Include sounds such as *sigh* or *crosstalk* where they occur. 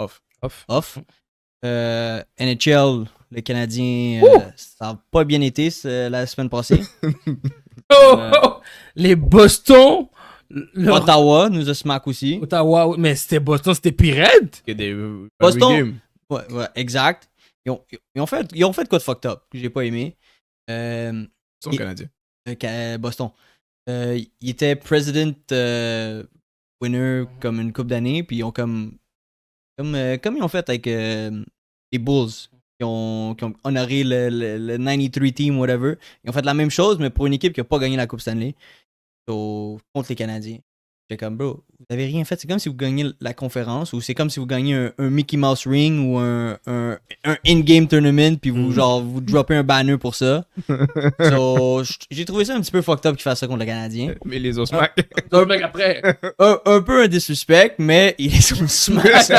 Off. Off. Off. Mm. Euh, NHL, les Canadiens, euh, ça n'a pas bien été la semaine passée. *laughs* oh, euh, les Boston. Ottawa nous a smack aussi. Ottawa, mais c'était Boston, c'était Pirate. Boston. exact. Ils ont, fait, ils ont fait quoi de fucked up que j'ai pas aimé. Ils sont canadiens. Boston. Euh, il était president winner comme une coupe d'année, puis ils ont comme euh, comme, ils ont fait avec euh, les Bulls, qui ont, qui ont honoré le, 93 team, whatever. Ils ont fait la même chose, mais pour une équipe qui n'a pas gagné la Coupe Stanley. contre les Canadiens. j'ai comme, bro, vous n'avez rien fait. C'est comme si vous gagnez la conférence ou c'est comme si vous gagnez un, Mickey Mouse Ring ou un, un, in-game tournament puis vous, mhm. genre, vous droppez un banner pour ça. *laughs* j'ai trouvé ça un petit peu fucked up qu'ils fassent ça contre les Canadiens. Mais les ont Un, après. un, peu un des mais ils les ont ah, *laughs*